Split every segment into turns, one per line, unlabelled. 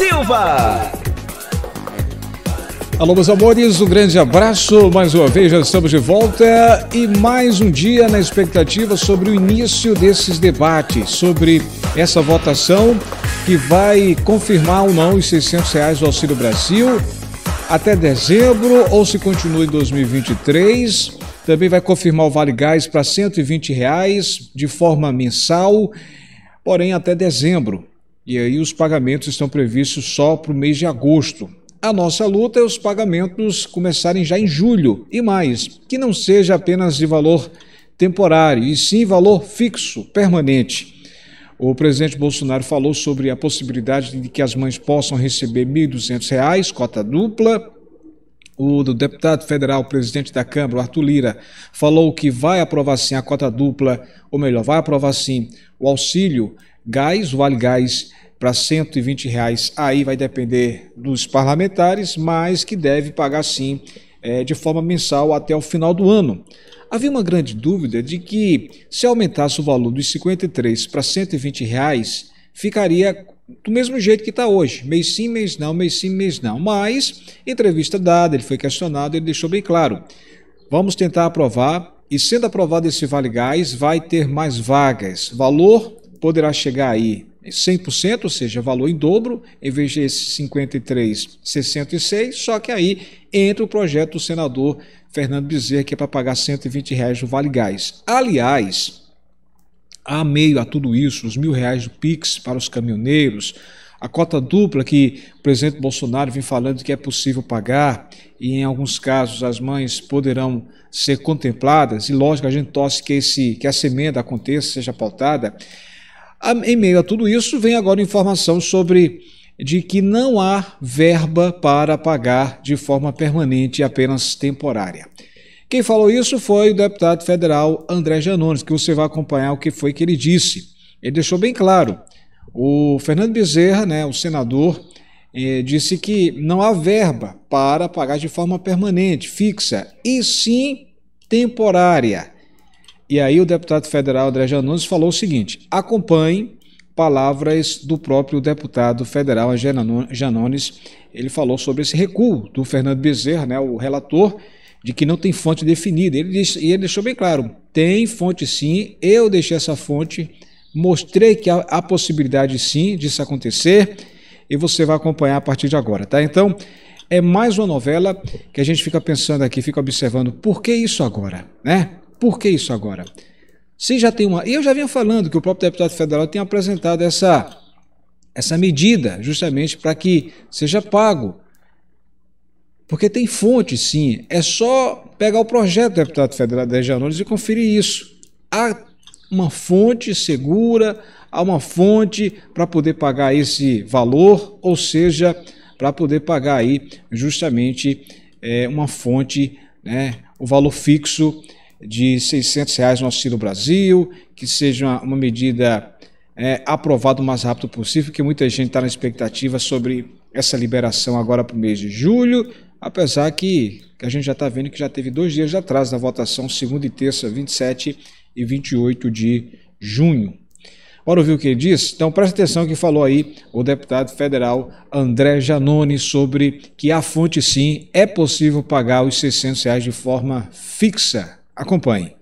Silva.
Alô, meus amores, um grande abraço. Mais uma vez, já estamos de volta e mais um dia na expectativa sobre o início desses debates, sobre essa votação que vai confirmar ou não os 600 reais do Auxílio Brasil até dezembro ou se continua em 2023. Também vai confirmar o Vale Gás para R$120 120 reais de forma mensal, porém até dezembro. E aí os pagamentos estão previstos só para o mês de agosto. A nossa luta é os pagamentos começarem já em julho e mais, que não seja apenas de valor temporário, e sim valor fixo, permanente. O presidente Bolsonaro falou sobre a possibilidade de que as mães possam receber R$ 1.200, cota dupla, o do deputado federal, presidente da Câmara, Arthur Lira, falou que vai aprovar sim a cota dupla, ou melhor, vai aprovar sim o auxílio gás, o Vale Gás para 120 reais, aí vai depender dos parlamentares, mas que deve pagar sim é, de forma mensal até o final do ano. Havia uma grande dúvida de que se aumentasse o valor dos 53 para 120 reais, ficaria do mesmo jeito que está hoje, mês sim, mês não, mês sim, mês não. Mas, entrevista dada, ele foi questionado, ele deixou bem claro. Vamos tentar aprovar e sendo aprovado esse Vale Gás, vai ter mais vagas. Valor poderá chegar aí 100%, ou seja, valor em dobro, em vez de 53,66, só que aí entra o projeto do senador Fernando Bezerra, que é para pagar 120 reais do Vale Gás. Aliás, a meio a tudo isso, os mil reais do Pix para os caminhoneiros, a cota dupla que o presidente Bolsonaro vem falando que é possível pagar e em alguns casos as mães poderão ser contempladas e lógico a gente torce que esse que essa emenda aconteça, seja pautada. Em meio a tudo isso, vem agora informação sobre de que não há verba para pagar de forma permanente, apenas temporária. Quem falou isso foi o deputado federal André Janones, que você vai acompanhar o que foi que ele disse. Ele deixou bem claro. O Fernando Bezerra, né, o senador, eh, disse que não há verba para pagar de forma permanente, fixa, e sim temporária. E aí o deputado federal André Janones falou o seguinte: acompanhe palavras do próprio deputado federal André Janones. Ele falou sobre esse recuo do Fernando Bezerra, né, o relator, de que não tem fonte definida. Ele disse, e ele deixou bem claro: tem fonte sim, eu deixei essa fonte, mostrei que há, há possibilidade sim disso acontecer, e você vai acompanhar a partir de agora, tá? Então, é mais uma novela que a gente fica pensando aqui, fica observando por que isso agora, né? Por que isso agora? Se já tem uma. E eu já vinha falando que o próprio deputado federal tem apresentado essa, essa medida, justamente para que seja pago. Porque tem fonte, sim. É só pegar o projeto do deputado federal de Janones e conferir isso. Há uma fonte segura, há uma fonte para poder pagar esse valor, ou seja, para poder pagar aí justamente é, uma fonte, né, o valor fixo de 600 reais no Auxílio Brasil, que seja uma, uma medida é, aprovada o mais rápido possível, que muita gente está na expectativa sobre essa liberação agora para o mês de julho, apesar que, que a gente já está vendo que já teve dois dias de atraso na votação, segunda e terça, 27 e 28 de junho. Bora ouvir o que ele diz? Então presta atenção que falou aí o deputado federal André Janone sobre que a fonte sim é possível pagar os 600 reais de forma fixa Acompanhe.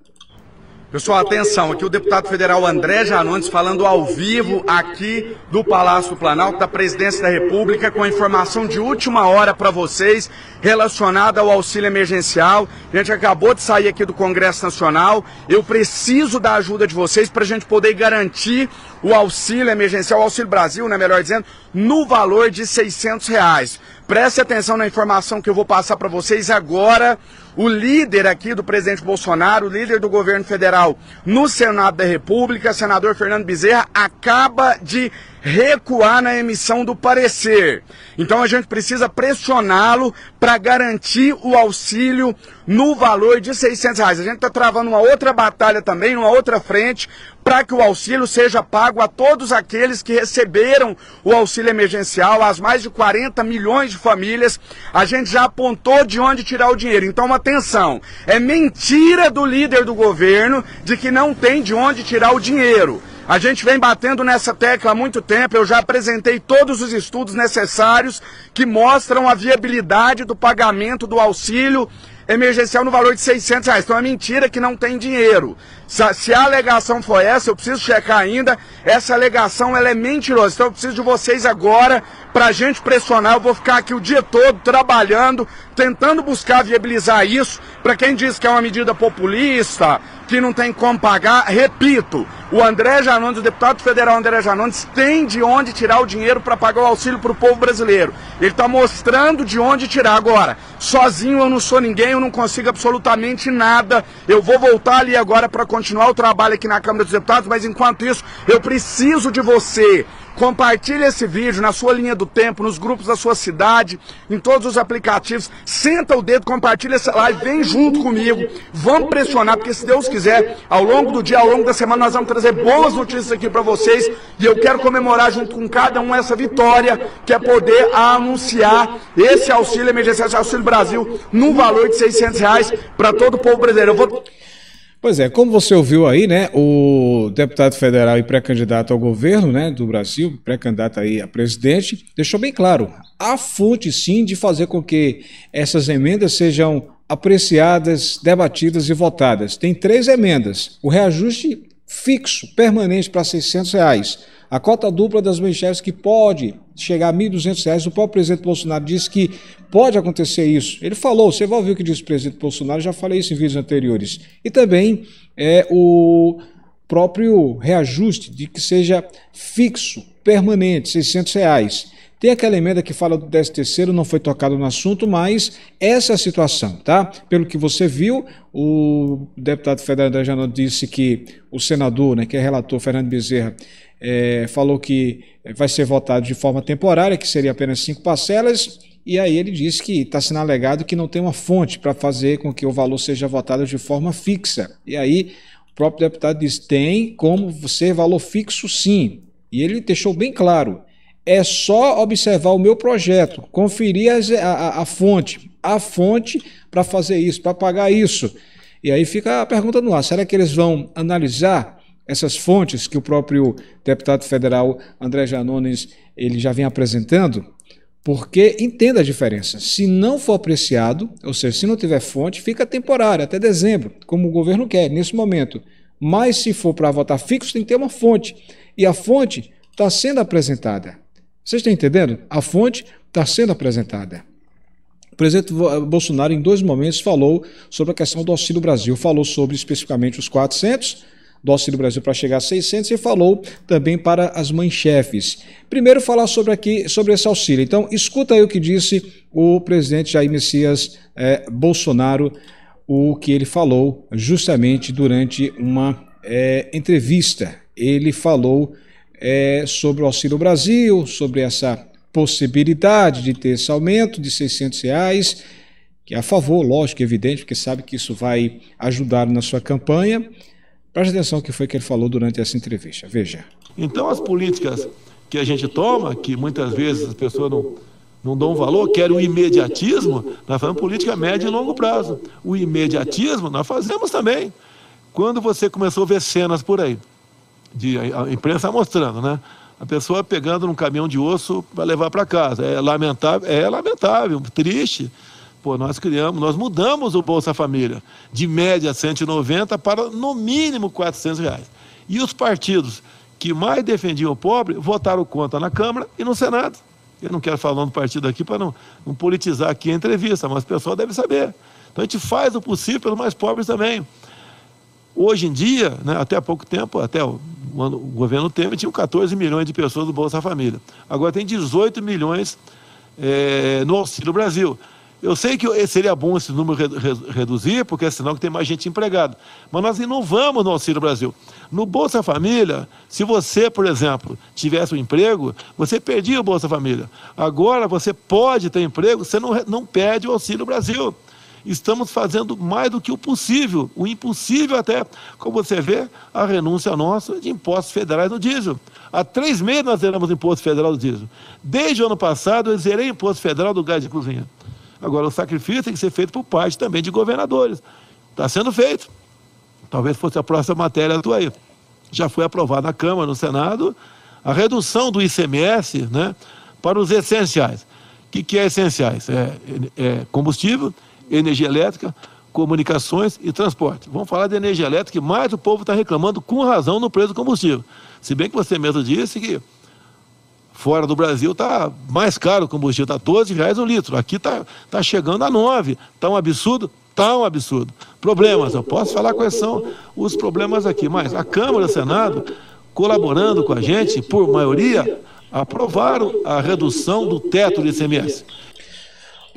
Pessoal, atenção, aqui o deputado federal André Janones falando ao vivo aqui do Palácio do Planalto, da Presidência da República, com informação de última hora para vocês relacionada ao auxílio emergencial. A gente acabou de sair aqui do Congresso Nacional. Eu preciso da ajuda de vocês para a gente poder garantir o auxílio emergencial, o Auxílio Brasil, né, melhor dizendo, no valor de 600 reais. Preste atenção na informação que eu vou passar para vocês agora o líder aqui do presidente Bolsonaro, o líder do governo federal no Senado da República, senador Fernando Bezerra, acaba de recuar na emissão do parecer. Então a gente precisa pressioná-lo para garantir o auxílio no valor de 600 reais. A gente está travando uma outra batalha também, uma outra frente, para que o auxílio seja pago a todos aqueles que receberam o auxílio emergencial, às mais de 40 milhões de famílias. A gente já apontou de onde tirar o dinheiro. Então, atenção, é mentira do líder do governo de que não tem de onde tirar o dinheiro. A gente vem batendo nessa tecla há muito tempo, eu já apresentei todos os estudos necessários que mostram a viabilidade do pagamento do auxílio emergencial no valor de 600 reais. Então é mentira que não tem dinheiro. Se, se a, alegação for essa, eu preciso checar ainda, essa alegação ela é mentirosa. Então eu preciso de vocês agora para a gente pressionar. Eu vou ficar aqui o dia todo trabalhando, tentando buscar viabilizar isso. Para quem diz que é uma medida populista, que não tem como pagar, repito, o André Janones, o deputado federal André Janones, tem de onde tirar o dinheiro para pagar o auxílio para o povo brasileiro. Ele está mostrando de onde tirar. Agora, sozinho eu não sou ninguém, eu não consigo absolutamente nada. Eu vou voltar ali agora para continuar o trabalho aqui na Câmara dos Deputados, mas enquanto isso, eu preciso de você. Compartilhe esse vídeo na sua linha do tempo, nos grupos da sua cidade, em todos os aplicativos. Senta o dedo, compartilha essa live, vem junto comigo. Vamos pressionar, porque se Deus quiser, ao longo do dia, ao longo da semana, nós vamos trazer boas notícias aqui para vocês. E eu quero comemorar junto com cada um essa vitória, que é poder anunciar esse auxílio emergencial, esse auxílio Brasil, no valor de 600 reais para todo o povo brasileiro. Eu vou...
Pois é, como você ouviu aí, né, o deputado federal e pré-candidato ao governo né, do Brasil, pré-candidato aí a presidente, deixou bem claro, a fonte sim de fazer com que essas emendas sejam apreciadas, debatidas e votadas. Tem três emendas. O reajuste fixo, permanente para 600 reais. A cota dupla das manchetes que pode chegar a 1.200 reais. O próprio presidente Bolsonaro disse que pode acontecer isso. Ele falou, você vai ouvir o que disse o presidente Bolsonaro, já falei isso em vídeos anteriores. E também é o próprio reajuste de que seja fixo, permanente, 600 reais. Tem aquela emenda que fala do 13 terceiro, não foi tocado no assunto, mas essa é a situação, tá? Pelo que você viu, o deputado federal André Janot disse que o senador, né, que é relator Fernando Bezerra, é, falou que vai ser votado de forma temporária, que seria apenas cinco parcelas, e aí ele disse que está sendo alegado que não tem uma fonte para fazer com que o valor seja votado de forma fixa. E aí o próprio deputado diz: tem como ser valor fixo sim. E ele deixou bem claro é só observar o meu projeto, conferir as, a, a fonte, a fonte para fazer isso, para pagar isso. E aí fica a pergunta no ar: será que eles vão analisar essas fontes que o próprio deputado federal André Janones ele já vem apresentando? Porque entenda a diferença. Se não for apreciado, ou seja, se não tiver fonte, fica temporário até dezembro, como o governo quer nesse momento. Mas se for para votar fixo, tem que ter uma fonte. E a fonte está sendo apresentada. Vocês estão entendendo? A fonte está sendo apresentada. O presidente eh, Bolsonaro, em dois momentos, falou sobre a questão do Auxílio Brasil. Falou sobre especificamente os 400 do Auxílio Brasil para chegar a 600 e falou também para as mães chefes. Primeiro, falar sobre, aqui, sobre esse auxílio. Então, escuta aí o que disse o presidente Jair Messias eh, Bolsonaro, o que ele falou justamente durante uma eh, entrevista. Ele falou é, sobre o Auxílio Brasil, sobre essa possibilidade de ter esse aumento de 600 reais, que é a favor, lógico, evidente, porque sabe que isso vai ajudar na sua campanha. Preste atenção ao que foi que ele falou durante essa entrevista. Veja.
Então, as políticas que a gente toma, que muitas vezes as pessoas não, não dão valor, querem o imediatismo, nós fazemos política média e longo prazo. O imediatismo nós fazemos também. Quando você começou a ver cenas por aí de a imprensa mostrando, né? A pessoa pegando num caminhão de osso para levar para casa. É lamentável, é lamentável, triste. Pô, nós criamos, nós mudamos o Bolsa Família de média 190 para no mínimo 400 reais. E os partidos que mais defendiam o pobre votaram contra na Câmara e no Senado. Eu não quero falar do partido aqui para não, não, politizar aqui a entrevista, mas o pessoal deve saber. Então a gente faz o possível pelos mais pobres também. Hoje em dia, né, até há pouco tempo, até o governo Temer, tinham 14 milhões de pessoas do Bolsa Família. Agora tem 18 milhões é, no Auxílio Brasil. Eu sei que seria bom esse número reduzir, porque é sinal que tem mais gente empregada. Mas nós inovamos no Auxílio Brasil. No Bolsa Família, se você, por exemplo, tivesse um emprego, você perdia o Bolsa Família. Agora você pode ter emprego, você não, não perde o Auxílio Brasil estamos fazendo mais do que o possível, o impossível até, como você vê, a renúncia nossa de impostos federais no diesel. Há três meses nós zeramos imposto federal do diesel. Desde o ano passado eu zerei imposto federal do gás de cozinha. Agora, o sacrifício tem que ser feito por parte também de governadores. Está sendo feito. Talvez fosse a próxima matéria tua aí. Já foi aprovada na Câmara, no Senado, a redução do ICMS né, para os essenciais. O que, que é essenciais? É, é, é combustível, energia elétrica, comunicações e transporte. Vamos falar de energia elétrica, que mais o povo está reclamando com razão no preço do combustível. Se bem que você mesmo disse que fora do Brasil está mais caro o combustível, está 12 reais o litro. Aqui está tá chegando a 9. Está um absurdo? Está um absurdo. Problemas, eu posso falar quais são os problemas aqui, mas a Câmara e o Senado, colaborando com a gente, por maioria, aprovaram a redução do teto do ICMS.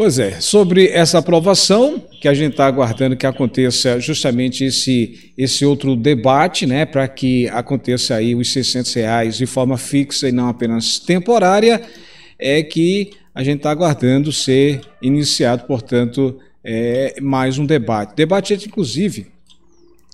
Pois é, sobre essa aprovação, que a gente está aguardando que aconteça justamente esse, esse outro debate, né, para que aconteça aí os 600 reais de forma fixa e não apenas temporária, é que a gente está aguardando ser iniciado, portanto, é, mais um debate. Debate, inclusive,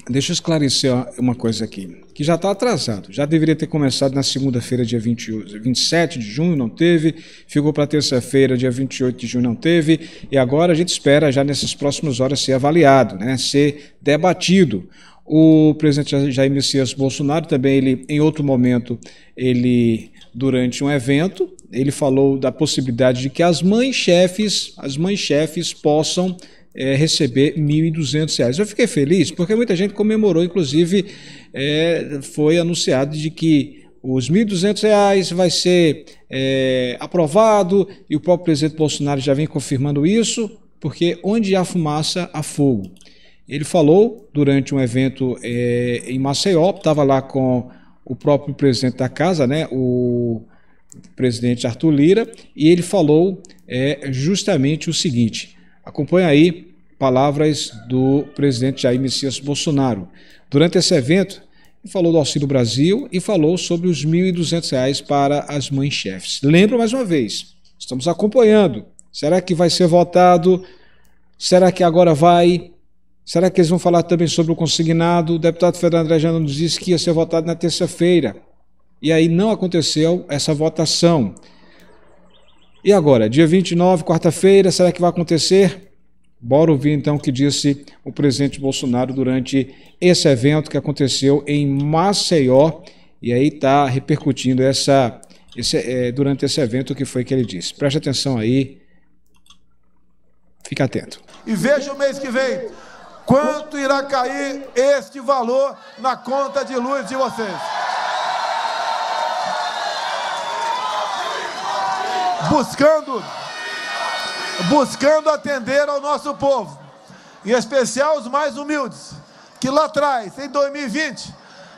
Deixa eu esclarecer uma coisa aqui, que já está atrasado. Já deveria ter começado na segunda-feira, dia 20, 27 de junho, não teve. Ficou para terça-feira, dia 28 de junho, não teve. E agora a gente espera, já nessas próximas horas, ser avaliado, né, ser debatido. O presidente Jair Messias Bolsonaro também, ele, em outro momento, ele, durante um evento, ele falou da possibilidade de que as mães-chefes, as mães-chefes possam é, receber R$ 1.200. Eu fiquei feliz porque muita gente comemorou, inclusive é, foi anunciado de que os R$ 1.200 vai ser é, aprovado e o próprio presidente Bolsonaro já vem confirmando isso, porque onde há fumaça, há fogo. Ele falou durante um evento é, em Maceió, estava lá com o próprio presidente da casa, né, o presidente Arthur Lira, e ele falou é, justamente o seguinte: Acompanhe aí palavras do presidente Jair Messias Bolsonaro. Durante esse evento, Ele falou do Auxílio Brasil e falou sobre os R$ 1.200 para as mães chefes. Lembro mais uma vez, estamos acompanhando. Será que vai ser votado? Será que agora vai? Será que eles vão falar também sobre o consignado? O deputado federal André Jano nos disse que ia ser votado na terça-feira. E aí não aconteceu essa votação. E agora, dia 29, quarta-feira, será que vai acontecer? Bora ouvir então o que disse o presidente Bolsonaro durante esse evento que aconteceu em Maceió e aí está repercutindo essa, esse, é, durante esse evento o que foi que ele disse. Preste atenção aí, fica atento.
E veja o mês que vem quanto irá cair este valor na conta de luz de vocês. buscando, buscando atender ao nosso povo, em especial os mais humildes, que lá atrás, em 2020,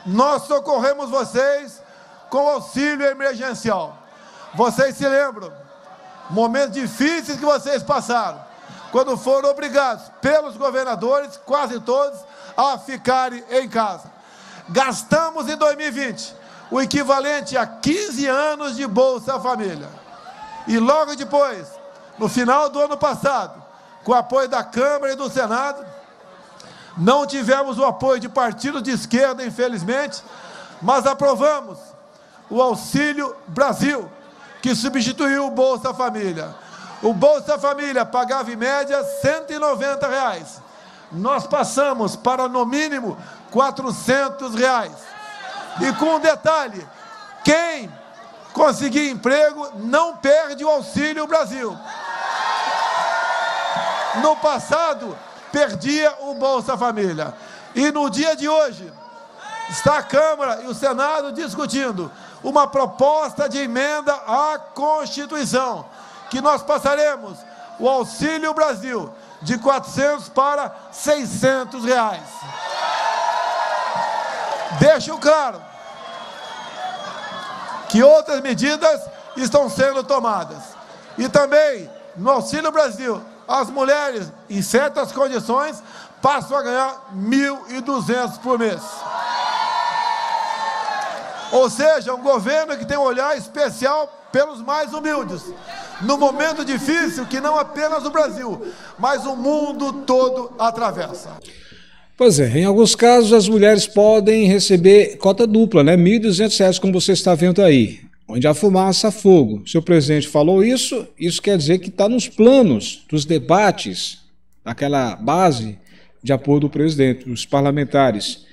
nós socorremos vocês com auxílio emergencial. Vocês se lembram? Momentos difíceis que vocês passaram, quando foram obrigados pelos governadores, quase todos, a ficarem em casa. Gastamos em 2020 o equivalente a 15 anos de Bolsa Família. E logo depois, no final do ano passado, com o apoio da Câmara e do Senado, não tivemos o apoio de partidos de esquerda, infelizmente, mas aprovamos o Auxílio Brasil, que substituiu o Bolsa Família. O Bolsa Família pagava em média R$ 190. Reais. Nós passamos para, no mínimo, R$ 400. Reais. E com um detalhe, quem conseguir emprego, não perde o Auxílio Brasil. No passado, perdia o Bolsa Família. E no dia de hoje, está a Câmara e o Senado discutindo uma proposta de emenda à Constituição, que nós passaremos o Auxílio Brasil de 400 para 600 reais. Deixo claro, que outras medidas estão sendo tomadas. E também, no Auxílio Brasil, as mulheres, em certas condições, passam a ganhar 1.200 por mês. Ou seja, um governo que tem um olhar especial pelos mais humildes. No momento difícil que não apenas o Brasil, mas o mundo todo atravessa.
Pois é, em alguns casos as mulheres podem receber cota dupla, né? R$ 1.200, como você está vendo aí. Onde há fumaça, há fogo. Se o presidente falou isso, isso quer dizer que está nos planos dos debates, daquela base de apoio do presidente, dos parlamentares.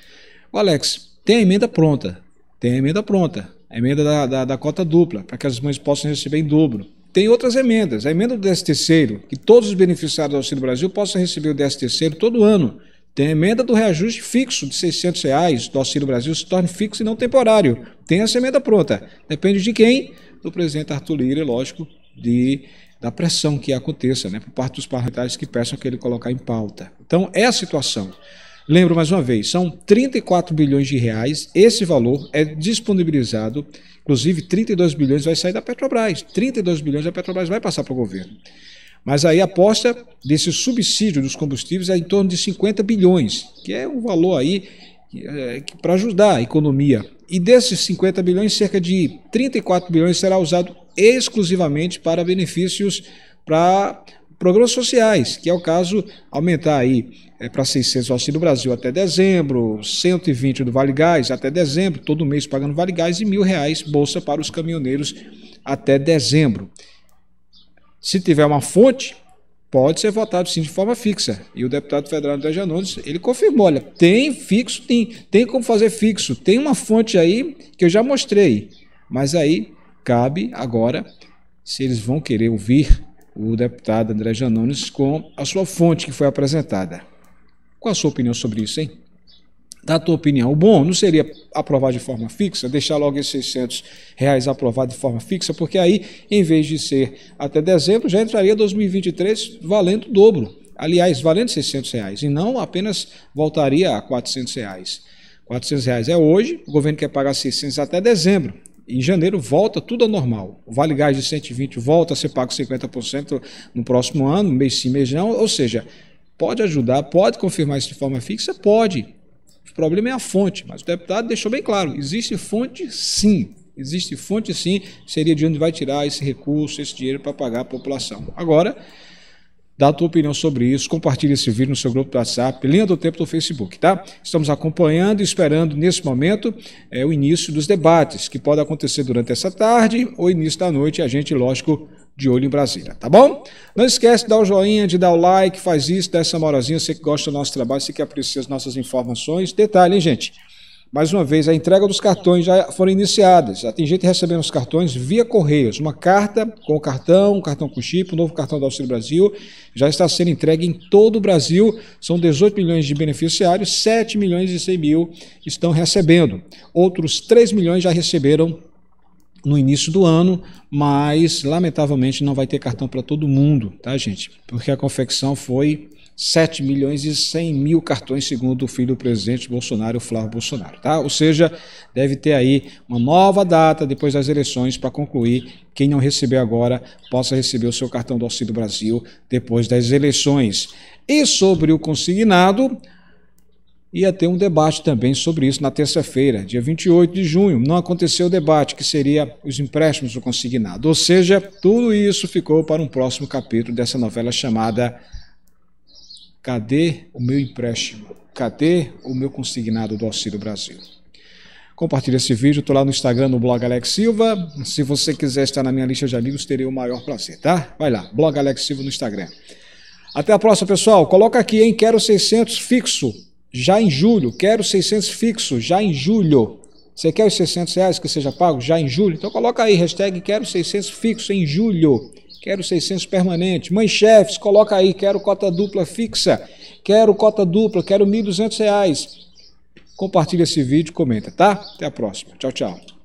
O Alex, tem a emenda pronta. Tem a emenda pronta. A emenda da, da, da cota dupla, para que as mães possam receber em dobro. Tem outras emendas. A emenda do 13 terceiro, que todos os beneficiários do Auxílio Brasil possam receber o 13 terceiro todo ano. Tem a emenda do reajuste fixo de 600 reais do Auxílio Brasil se torne fixo e não temporário. Tem essa emenda pronta. Depende de quem? Do presidente Arthur Lira, lógico, de, da pressão que aconteça, né, por parte dos parlamentares que peçam que ele colocar em pauta. Então, é a situação. Lembro mais uma vez, são 34 bilhões de reais. Esse valor é disponibilizado, inclusive 32 bilhões vai sair da Petrobras. 32 bilhões da Petrobras vai passar para o governo. Mas aí a aposta desse subsídio dos combustíveis é em torno de 50 bilhões, que é um valor aí é, para ajudar a economia. E desses 50 bilhões, cerca de 34 bilhões será usado exclusivamente para benefícios para programas sociais, que é o caso aumentar aí é, para 600 o auxílio Brasil até dezembro, 120 do Vale Gás até dezembro, todo mês pagando Vale Gás e mil reais bolsa para os caminhoneiros até dezembro. Se tiver uma fonte, pode ser votado sim de forma fixa. E o deputado federal André Janones, ele confirmou, olha, tem fixo, tem, tem como fazer fixo, tem uma fonte aí que eu já mostrei. Mas aí cabe agora se eles vão querer ouvir o deputado André Janones com a sua fonte que foi apresentada. Qual a sua opinião sobre isso, hein? da tua opinião. O bom não seria aprovar de forma fixa, deixar logo esses 600 reais aprovado de forma fixa, porque aí, em vez de ser até dezembro, já entraria 2023 valendo o dobro. Aliás, valendo 600 reais, e não apenas voltaria a 400 reais. 400 reais é hoje, o governo quer pagar 600 até dezembro. Em janeiro volta tudo ao normal. O Vale Gás de 120 volta a ser pago 50% no próximo ano, mês sim, mês não. Ou seja, pode ajudar, pode confirmar isso de forma fixa? Pode problema é a fonte, mas o deputado deixou bem claro: existe fonte sim. Existe fonte sim, seria de onde vai tirar esse recurso, esse dinheiro para pagar a população. Agora, dá a tua opinião sobre isso, compartilhe esse vídeo no seu grupo do WhatsApp, linha do tempo do Facebook, tá? Estamos acompanhando e esperando nesse momento é, o início dos debates, que pode acontecer durante essa tarde ou início da noite, a gente, lógico, de olho em Brasília, tá bom? Não esquece de dar o joinha, de dar o like, faz isso, dá essa moralzinha, você que gosta do nosso trabalho, você que aprecia as nossas informações. Detalhe, hein, gente? Mais uma vez, a entrega dos cartões já foram iniciadas. Já tem gente recebendo os cartões via Correios. Uma carta com o cartão, um cartão com chip, o um novo cartão do Auxílio Brasil já está sendo entregue em todo o Brasil. São 18 milhões de beneficiários, 7 milhões e 100 mil estão recebendo. Outros 3 milhões já receberam no início do ano, mas lamentavelmente não vai ter cartão para todo mundo, tá, gente? Porque a confecção foi 7 milhões e 100 mil cartões, segundo o filho do presidente Bolsonaro, Flávio Bolsonaro, tá? Ou seja, deve ter aí uma nova data depois das eleições para concluir. Quem não receber agora possa receber o seu cartão do Auxílio Brasil depois das eleições. E sobre o consignado, ia ter um debate também sobre isso na terça-feira, dia 28 de junho. Não aconteceu o debate, que seria os empréstimos do consignado. Ou seja, tudo isso ficou para um próximo capítulo dessa novela chamada Cadê o meu empréstimo? Cadê o meu consignado do Auxílio Brasil? Compartilhe esse vídeo, estou lá no Instagram, no blog Alex Silva. Se você quiser estar na minha lista de amigos, terei o maior prazer, tá? Vai lá, blog Alex Silva no Instagram. Até a próxima, pessoal. Coloca aqui, hein? Quero 600 fixo já em julho, quero 600 fixos, já em julho. Você quer os 600 reais que seja pago já em julho? Então coloca aí, hashtag quero 600 fixo em julho, quero 600 permanente. Mãe chefes, coloca aí, quero cota dupla fixa, quero cota dupla, quero 1.200 reais. Compartilha esse vídeo, comenta, tá? Até a próxima. Tchau, tchau.